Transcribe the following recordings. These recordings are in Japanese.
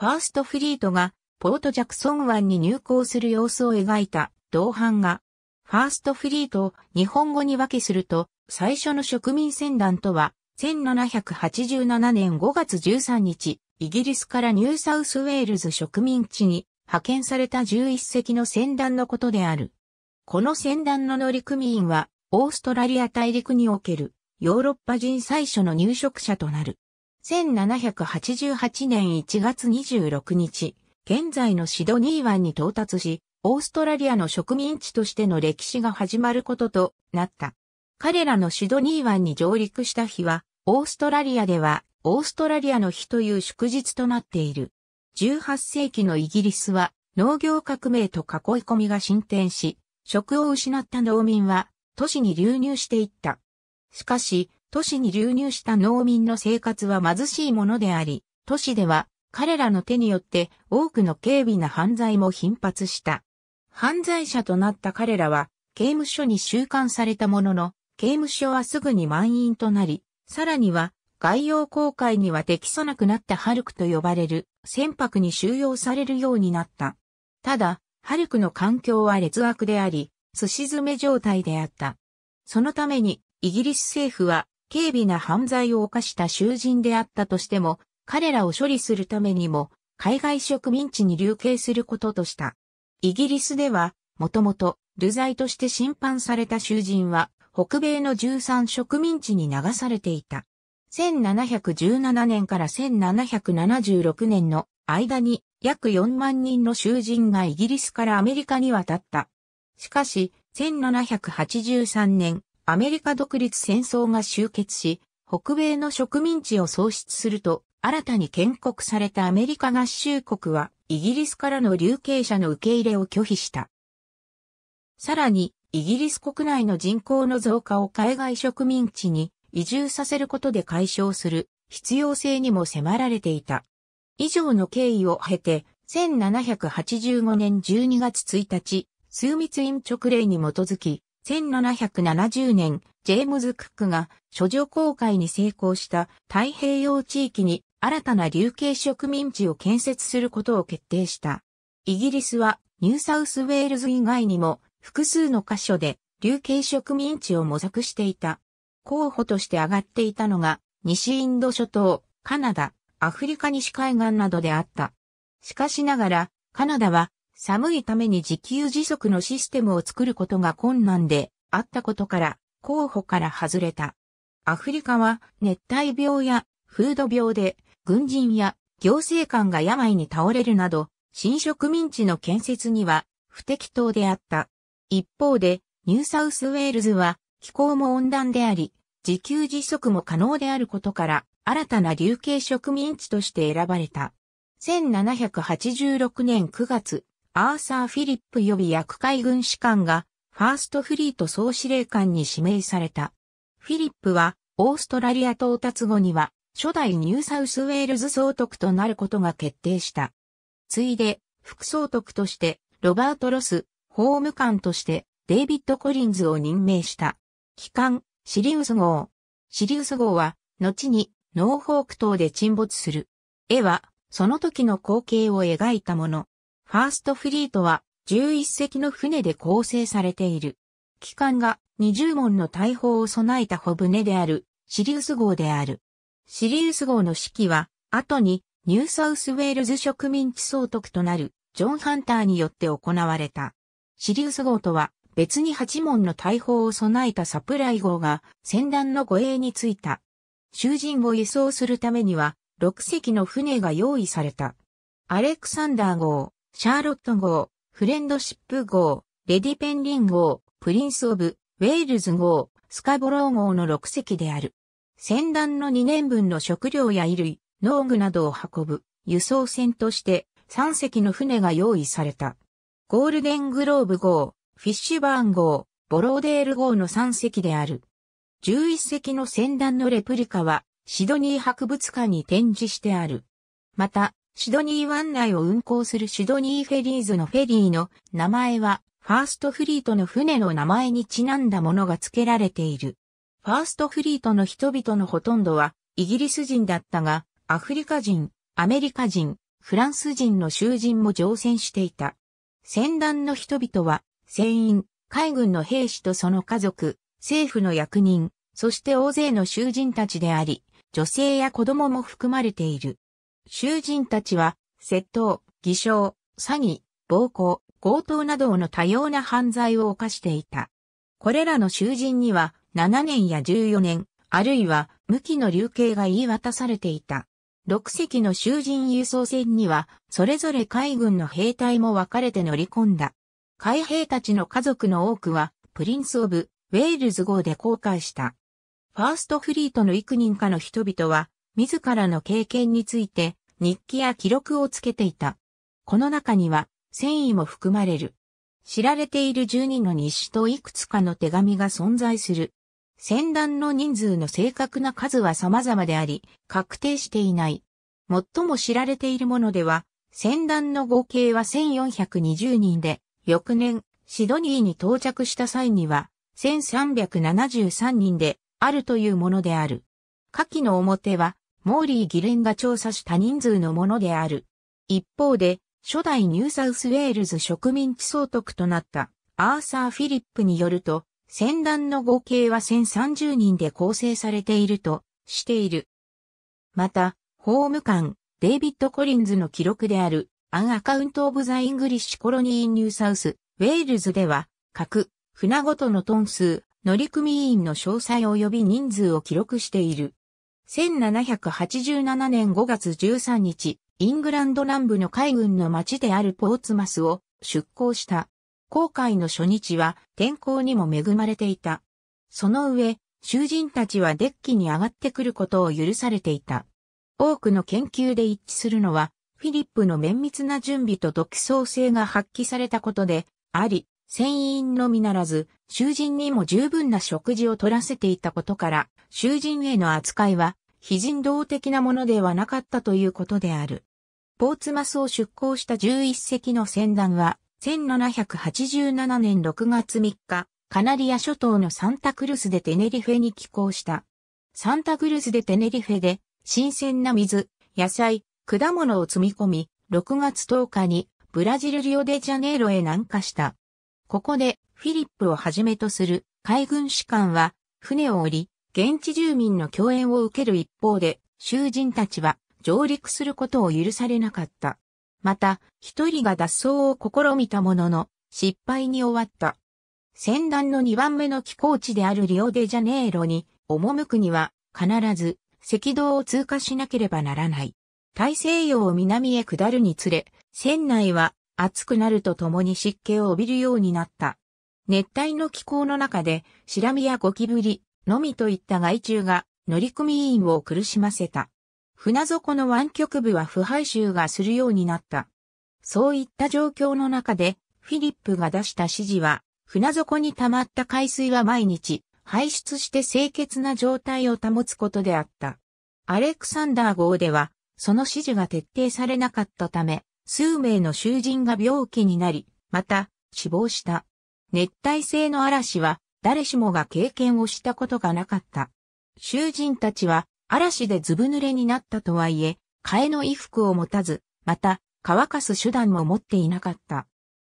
ファーストフリートがポートジャクソン湾に入港する様子を描いた同伴が、ファーストフリートを日本語に分けすると、最初の植民船団とは、1787年5月13日、イギリスからニューサウスウェールズ植民地に派遣された11隻の船団のことである。この船団の乗組員は、オーストラリア大陸におけるヨーロッパ人最初の入植者となる。1788年1月26日、現在のシドニー湾に到達し、オーストラリアの植民地としての歴史が始まることとなった。彼らのシドニー湾に上陸した日は、オーストラリアでは、オーストラリアの日という祝日となっている。18世紀のイギリスは、農業革命と囲い込みが進展し、職を失った農民は、都市に流入していった。しかし、都市に流入した農民の生活は貧しいものであり、都市では彼らの手によって多くの軽微な犯罪も頻発した。犯罪者となった彼らは刑務所に収監されたものの、刑務所はすぐに満員となり、さらには外洋公開には適さなくなったハルクと呼ばれる船舶に収容されるようになった。ただ、ハルクの環境は劣悪であり、すし詰め状態であった。そのために、イギリス政府は軽微な犯罪を犯した囚人であったとしても、彼らを処理するためにも、海外植民地に流刑することとした。イギリスでは、もともと、流罪として審判された囚人は、北米の13植民地に流されていた。1717年から1776年の間に約4万人の囚人がイギリスからアメリカに渡った。しかし、1783年、アメリカ独立戦争が終結し、北米の植民地を創出すると、新たに建国されたアメリカ合衆国は、イギリスからの流刑者の受け入れを拒否した。さらに、イギリス国内の人口の増加を海外植民地に移住させることで解消する必要性にも迫られていた。以上の経緯を経て、1785年12月1日、枢密院直令に基づき、1770年、ジェームズ・クックが処女公開に成功した太平洋地域に新たな流刑植民地を建設することを決定した。イギリスはニューサウスウェールズ以外にも複数の箇所で流刑植民地を模索していた。候補として挙がっていたのが西インド諸島、カナダ、アフリカ西海岸などであった。しかしながら、カナダは寒いために自給自足のシステムを作ることが困難であったことから候補から外れた。アフリカは熱帯病や風土病で軍人や行政官が病に倒れるなど新植民地の建設には不適当であった。一方でニューサウスウェールズは気候も温暖であり自給自足も可能であることから新たな流刑植民地として選ばれた。1786年9月、アーサー・フィリップ予備役海軍士官が、ファーストフリート総司令官に指名された。フィリップは、オーストラリア到達後には、初代ニューサウスウェールズ総督となることが決定した。ついで、副総督として、ロバート・ロス、法務官として、デイビッド・コリンズを任命した。機関、シリウス号。シリウス号は、後に、ノーフォーク島で沈没する。絵は、その時の光景を描いたもの。ファーストフリートは11隻の船で構成されている。機関が20門の大砲を備えた小船であるシリウス号である。シリウス号の指揮は後にニューサウスウェールズ植民地総督となるジョン・ハンターによって行われた。シリウス号とは別に8門の大砲を備えたサプライ号が船団の護衛についた。囚人を輸送するためには6隻の船が用意された。アレクサンダー号、シャーロット号、フレンドシップ号、レディペンリン号、プリンス・オブ、ウェールズ号、スカボロー号の6隻である。船団の2年分の食料や衣類、農具などを運ぶ輸送船として3隻の船が用意された。ゴールデングローブ号、フィッシュバーン号、ボローデール号の3隻である。11隻の船団のレプリカはシドニー博物館に展示してある。また、シドニー湾内を運航するシドニーフェリーズのフェリーの名前は、ファーストフリートの船の名前にちなんだものが付けられている。ファーストフリートの人々のほとんどは、イギリス人だったが、アフリカ人、アメリカ人、フランス人の囚人も乗船していた。船団の人々は、船員、海軍の兵士とその家族、政府の役人、そして大勢の囚人たちであり、女性や子供も含まれている。囚人たちは、窃盗、偽証、詐欺、暴行、強盗などの多様な犯罪を犯していた。これらの囚人には、7年や14年、あるいは、無期の流刑が言い渡されていた。6隻の囚人輸送船には、それぞれ海軍の兵隊も分かれて乗り込んだ。海兵たちの家族の多くは、プリンス・オブ・ウェールズ号で航海した。ファーストフリートの幾人かの人々は、自らの経験について、日記や記録をつけていた。この中には、繊維も含まれる。知られている12の日誌といくつかの手紙が存在する。戦団の人数の正確な数は様々であり、確定していない。最も知られているものでは、戦団の合計は1420人で、翌年、シドニーに到着した際には、1373人であるというものである。下記の表は、モーリー・ギレンが調査した人数のものである。一方で、初代ニューサウスウェールズ植民地総督となったアーサー・フィリップによると、戦団の合計は1030人で構成されているとしている。また、法務官、デイビッド・コリンズの記録である、アン・アカウント・オブ・ザ・イングリッシュ・コロニー・ニューサウス、ウェールズでは、各、船ごとのトン数、乗組員の詳細及び人数を記録している。1787年5月13日、イングランド南部の海軍の町であるポーツマスを出港した。航海の初日は天候にも恵まれていた。その上、囚人たちはデッキに上がってくることを許されていた。多くの研究で一致するのは、フィリップの綿密な準備と独創性が発揮されたことで、あり、船員のみならず、囚人にも十分な食事を取らせていたことから、囚人への扱いは、非人道的なものではなかったということである。ポーツマスを出港した11隻の船団は、1787年6月3日、カナリア諸島のサンタクルスでテネリフェに寄港した。サンタクルスでテネリフェで、新鮮な水、野菜、果物を積み込み、6月10日にブラジルリオデジャネイロへ南下した。ここでフィリップをはじめとする海軍士官は船を降り、現地住民の共演を受ける一方で、囚人たちは上陸することを許されなかった。また、一人が脱走を試みたものの、失敗に終わった。戦団の2番目の寄港地であるリオデジャネイロに赴くには、必ず赤道を通過しなければならない。大西洋を南へ下るにつれ、船内は暑くなるとともに湿気を帯びるようになった。熱帯の気候の中で、シラミやゴキブリ、のみといった害虫が乗組員を苦しませた。船底の湾曲部は腐敗臭がするようになった。そういった状況の中で、フィリップが出した指示は、船底に溜まった海水は毎日、排出して清潔な状態を保つことであった。アレクサンダー号では、その指示が徹底されなかったため、数名の囚人が病気になり、また、死亡した。熱帯性の嵐は、誰しもが経験をしたことがなかった。囚人たちは、嵐でずぶ濡れになったとはいえ、替えの衣服を持たず、また、乾かす手段も持っていなかった。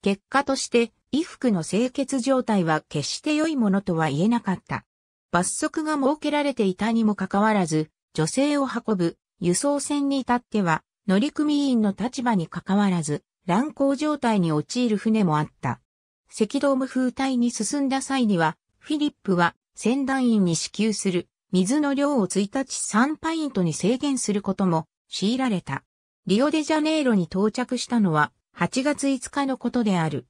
結果として、衣服の清潔状態は決して良いものとは言えなかった。罰則が設けられていたにもかかわらず、女性を運ぶ、輸送船に至っては、乗組員の立場に関わらず、乱行状態に陥る船もあった。赤道無風帯に進んだ際には、フィリップは船団員に支給する水の量を1日3パイントに制限することも強いられた。リオデジャネイロに到着したのは8月5日のことである。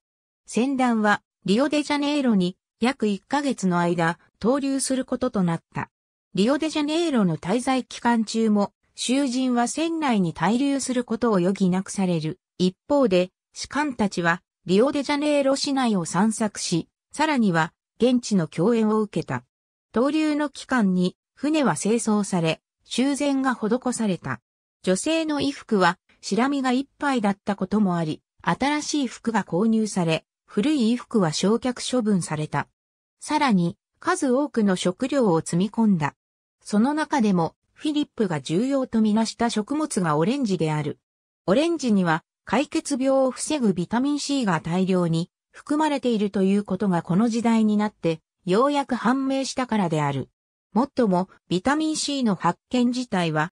船団はリオデジャネイロに約1ヶ月の間、投留することとなった。リオデジャネイロの滞在期間中も囚人は船内に滞留することを余儀なくされる。一方で、士官たちは、リオデジャネイロ市内を散策し、さらには、現地の共演を受けた。投留の期間に、船は清掃され、修繕が施された。女性の衣服は、白身が一杯だったこともあり、新しい服が購入され、古い衣服は焼却処分された。さらに、数多くの食料を積み込んだ。その中でも、フィリップが重要とみなした食物がオレンジである。オレンジには、解決病を防ぐビタミン C が大量に含まれているということがこの時代になって、ようやく判明したからである。もっとも、ビタミン C の発見自体は、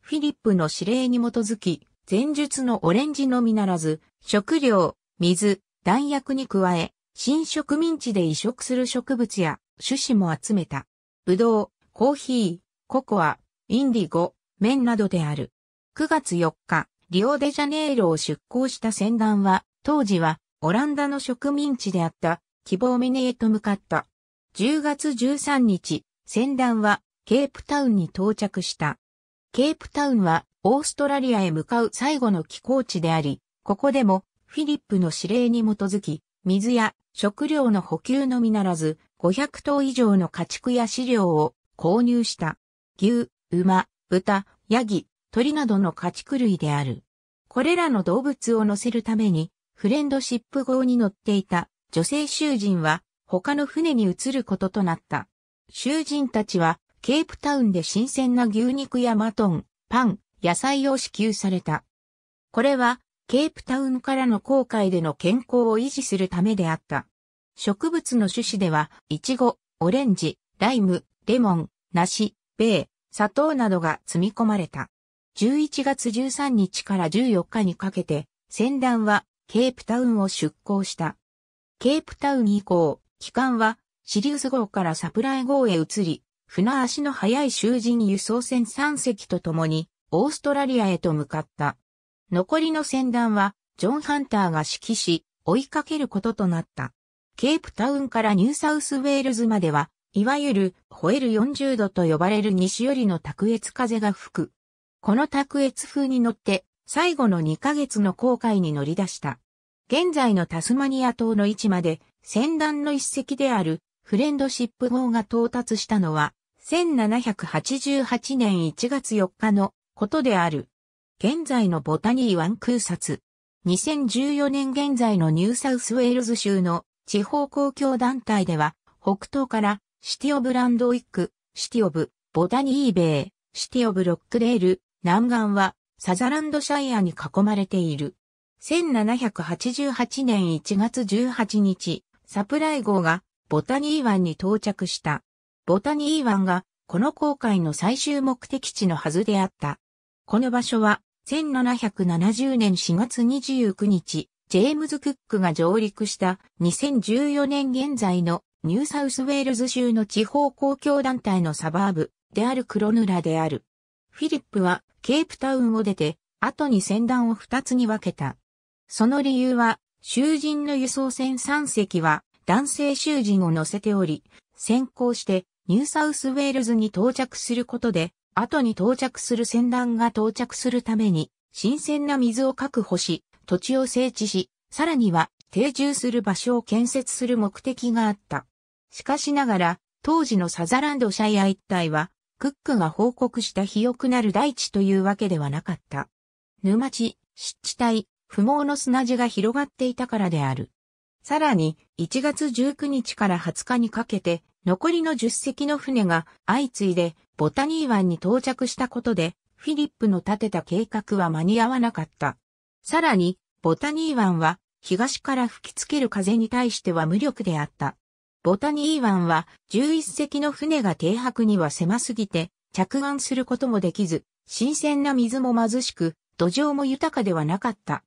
フィリップの指令に基づき、前述のオレンジのみならず、食料、水、弾薬に加え、新植民地で移植する植物や種子も集めた。ブドウ、コーヒー、ココア、インディゴ、綿などである。9月4日、リオデジャネイロを出港した船団は、当時はオランダの植民地であった希望メネへと向かった。10月13日、船団はケープタウンに到着した。ケープタウンはオーストラリアへ向かう最後の寄港地であり、ここでもフィリップの指令に基づき、水や食料の補給のみならず、500頭以上の家畜や飼料を購入した。牛、馬、豚、ヤギ、鳥などの家畜類である。これらの動物を乗せるために、フレンドシップ号に乗っていた女性囚人は他の船に移ることとなった。囚人たちはケープタウンで新鮮な牛肉やマトン、パン、野菜を支給された。これはケープタウンからの航海での健康を維持するためであった。植物の種子では、イチゴ、オレンジ、ライム、レモン、梨、ベー、砂糖などが積み込まれた。11月13日から14日にかけて、船団はケープタウンを出港した。ケープタウン以降、機関はシリウス号からサプライ号へ移り、船足の速い囚人輸送船3隻と共に、オーストラリアへと向かった。残りの船団は、ジョン・ハンターが指揮し、追いかけることとなった。ケープタウンからニューサウスウェールズまでは、いわゆる、ホエル40度と呼ばれる西寄りの卓越風が吹く。この卓越風に乗って、最後の2ヶ月の航海に乗り出した。現在のタスマニア島の位置まで、先端の一隻である、フレンドシップ号が到達したのは、1788年1月4日のことである。現在のボタニー湾空撮。2014年現在のニューサウスウェールズ州の地方公共団体では、北東からシティオブランドウィック、シティオブ、ボタニーベイ、シティオブロックレール、南岸は、サザランドシャイアに囲まれている。1788年1月18日、サプライ号がボタニー湾に到着した。ボタニー湾がこの航海の最終目的地のはずであった。この場所は1770年4月29日、ジェームズ・クックが上陸した2014年現在のニューサウスウェールズ州の地方公共団体のサバーブであるクロヌラである。フィリップはケープタウンを出て、後に船団を2つに分けた。その理由は、囚人の輸送船3隻は男性囚人を乗せており、先行してニューサウスウェールズに到着することで、後に到着する船団が到着するために、新鮮な水を確保し、土地を整地し、さらには定住する場所を建設する目的があった。しかしながら、当時のサザランドシャイア一帯は、クックが報告した肥沃なる大地というわけではなかった。沼地、湿地帯、不毛の砂地が広がっていたからである。さらに、1月19日から20日にかけて、残りの10隻の船が相次いでボタニー湾に到着したことで、フィリップの立てた計画は間に合わなかった。さらに、ボタニー湾は東から吹きつける風に対しては無力であった。ボタニー湾は11隻の船が停泊には狭すぎて着岸することもできず、新鮮な水も貧しく、土壌も豊かではなかった。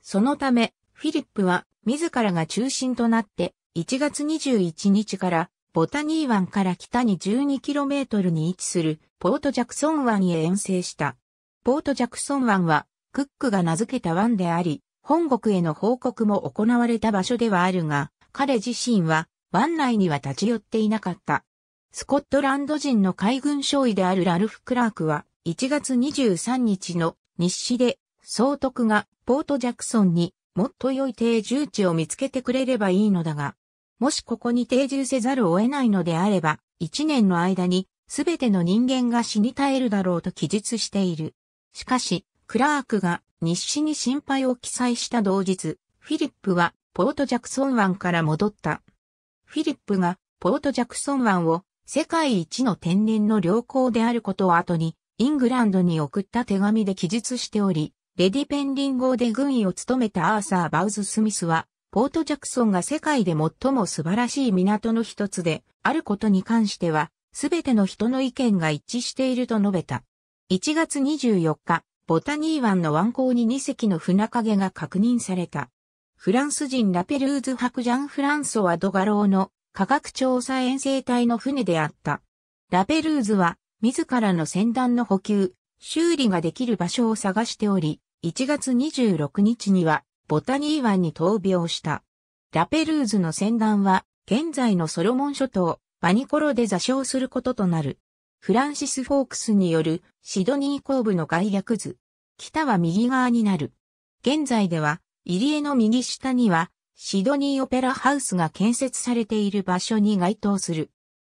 そのため、フィリップは自らが中心となって1月21日からボタニー湾から北に 12km に位置するポートジャクソン湾へ遠征した。ポートジャクソン湾はクックが名付けた湾であり、本国への報告も行われた場所ではあるが、彼自身は湾内には立ち寄っていなかった。スコットランド人の海軍少尉であるラルフ・クラークは、1月23日の日誌で、総督がポートジャクソンにもっと良い定住地を見つけてくれればいいのだが、もしここに定住せざるを得ないのであれば、1年の間に全ての人間が死に絶えるだろうと記述している。しかし、クラークが日誌に心配を記載した同日、フィリップはポートジャクソン湾から戻った。フィリップがポートジャクソン湾を世界一の天然の良好であることを後に、イングランドに送った手紙で記述しており、レディペンリン号で軍医を務めたアーサー・バウズ・スミスは、ポートジャクソンが世界で最も素晴らしい港の一つで、あることに関しては、すべての人の意見が一致していると述べた。1月24日、ボタニー湾の湾口に2隻の船影が確認された。フランス人ラペルーズ伯ジャン・フランソワ・ドガローの科学調査遠征隊の船であった。ラペルーズは自らの船団の補給、修理ができる場所を探しており、1月26日にはボタニー湾に闘病した。ラペルーズの船団は現在のソロモン諸島、バニコロで座礁することとなる。フランシス・フォークスによるシドニー後部の概略図。北は右側になる。現在では入り江の右下には、シドニーオペラハウスが建設されている場所に該当する。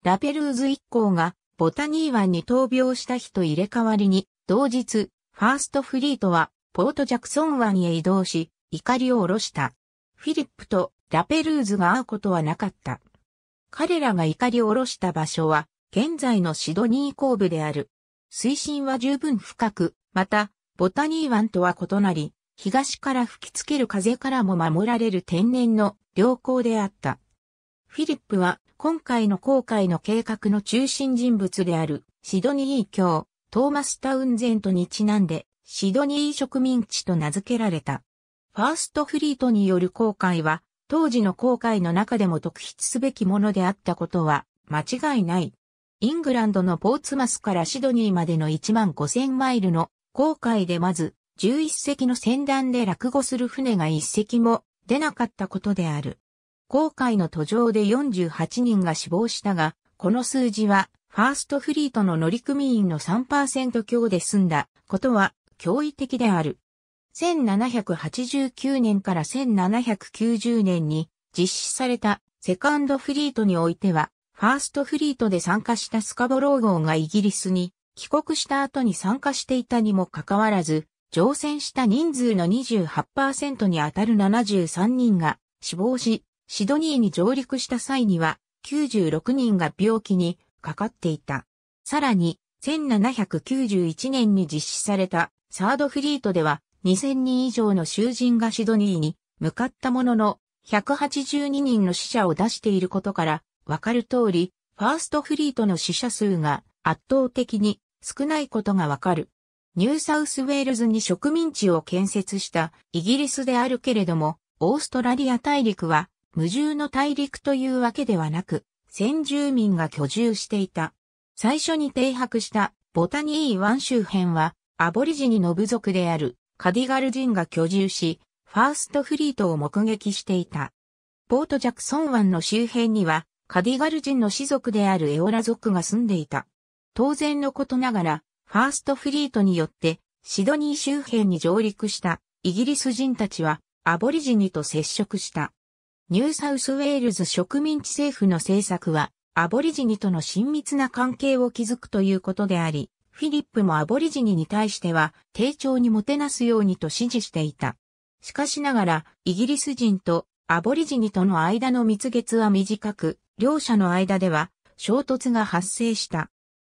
ラペルーズ一行が、ボタニー湾に闘病した日と入れ替わりに、同日、ファーストフリートは、ポートジャクソン湾へ移動し、怒りを下ろした。フィリップとラペルーズが会うことはなかった。彼らが怒りを下ろした場所は、現在のシドニー後部である。水深は十分深く、また、ボタニー湾とは異なり、東から吹きつける風からも守られる天然の良好であった。フィリップは今回の航海の計画の中心人物であるシドニー教トーマス・タウンゼントにちなんでシドニー植民地と名付けられた。ファーストフリートによる航海は当時の航海の中でも特筆すべきものであったことは間違いない。イングランドのポーツマスからシドニーまでの1万5000マイルの航海でまず11隻の船団で落語する船が1隻も出なかったことである。航海の途上で48人が死亡したが、この数字は、ファーストフリートの乗組員の3%強で済んだことは驚異的である。1789年から1790年に実施されたセカンドフリートにおいては、ファーストフリートで参加したスカボロー号がイギリスに帰国した後に参加していたにもかかわらず、乗船した人数の28%にあたる73人が死亡し、シドニーに上陸した際には96人が病気にかかっていた。さらに、1791年に実施されたサードフリートでは2000人以上の囚人がシドニーに向かったものの182人の死者を出していることからわかる通り、ファーストフリートの死者数が圧倒的に少ないことがわかる。ニューサウスウェールズに植民地を建設したイギリスであるけれども、オーストラリア大陸は無住の大陸というわけではなく、先住民が居住していた。最初に停泊したボタニー湾周辺はアボリジニの部族であるカディガル人が居住し、ファーストフリートを目撃していた。ポートジャクソン湾の周辺にはカディガル人の氏族であるエオラ族が住んでいた。当然のことながら、ファーストフリートによってシドニー周辺に上陸したイギリス人たちはアボリジニと接触した。ニューサウスウェールズ植民地政府の政策はアボリジニとの親密な関係を築くということであり、フィリップもアボリジニに対しては、丁重にもてなすようにと指示していた。しかしながら、イギリス人とアボリジニとの間の蜜月は短く、両者の間では衝突が発生した。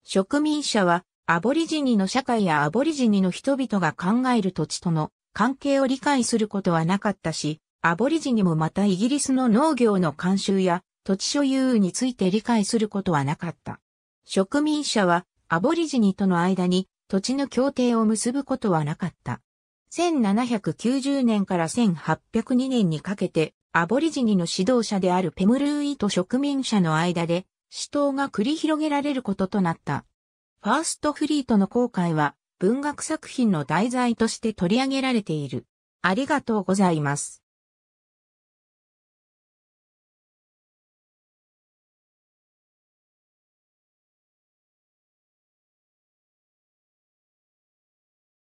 植民者はアボリジニの社会やアボリジニの人々が考える土地との関係を理解することはなかったし、アボリジニもまたイギリスの農業の慣習や土地所有について理解することはなかった。植民者はアボリジニとの間に土地の協定を結ぶことはなかった。1790年から1802年にかけてアボリジニの指導者であるペムルーイと植民者の間で死闘が繰り広げられることとなった。ファーストフリートの後悔は文学作品の題材として取り上げられている。ありがとうございます。